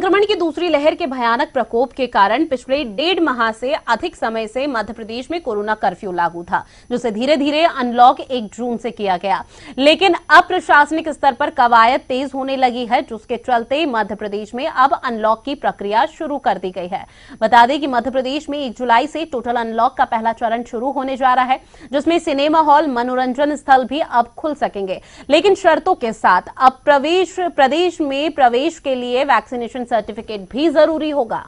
संक्रमण की दूसरी लहर के भयानक प्रकोप के कारण पिछले डेढ़ माह से अधिक समय से मध्य प्रदेश में कोरोना कर्फ्यू लागू था जिसे धीरे धीरे अनलॉक एक जून से किया गया लेकिन अब प्रशासनिक स्तर पर कवायद तेज होने लगी है जिसके चलते मध्य प्रदेश में अब अनलॉक की प्रक्रिया शुरू कर दी गई है बता दें कि मध्य प्रदेश में एक जुलाई से टोटल अनलॉक का पहला चरण शुरू होने जा रहा है जिसमें सिनेमा हॉल मनोरंजन स्थल भी अब खुल सकेंगे लेकिन शर्तों के साथ अब प्रवेश प्रदेश में प्रवेश के लिए वैक्सीनेशन सर्टिफिकेट भी जरूरी होगा